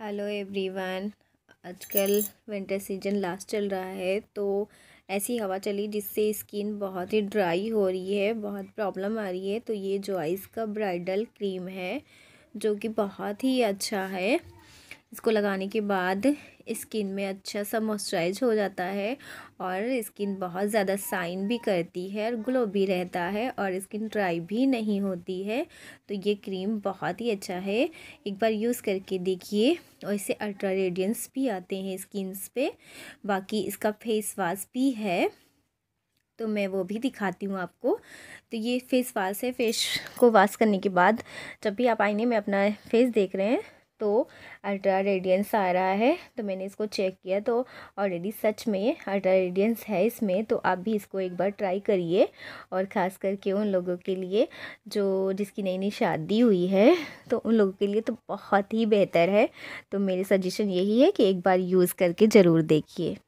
hello everyone आजकल winter season last चल रहा है तो ऐसी हवा चली जिससे स्किन बहुत ही ड्राई हो रही है बहुत प्रॉब्लम आ रही है तो ये जो आइस का ब्राइडल क्रीम है जो कि बहुत ही अच्छा है इसको लगाने के बाद स्किन में अच्छा सा मॉइस्चराइज हो जाता है और स्किन बहुत ज़्यादा साइन भी करती है और ग्लो भी रहता है और स्किन ड्राई भी नहीं होती है तो ये क्रीम बहुत ही अच्छा है एक बार यूज़ करके देखिए और इससे अल्ट्रा रेडियंस भी आते हैं स्किन्स पे बाकी इसका फेस वाश भी है तो मैं वो भी दिखाती हूँ आपको तो ये फेस वाश है फेस को वाश करने के बाद जब भी आप आईने में अपना फेस देख रहे हैं तो अल्ट्रा रेडियंस आ रहा है तो मैंने इसको चेक किया तो ऑलरेडी सच में अल्ट्रा रेडियंस है इसमें तो आप भी इसको एक बार ट्राई करिए और ख़ास करके उन लोगों के लिए जो जिसकी नई नई शादी हुई है तो उन लोगों के लिए तो बहुत ही बेहतर है तो मेरी सजेशन यही है कि एक बार यूज़ करके ज़रूर देखिए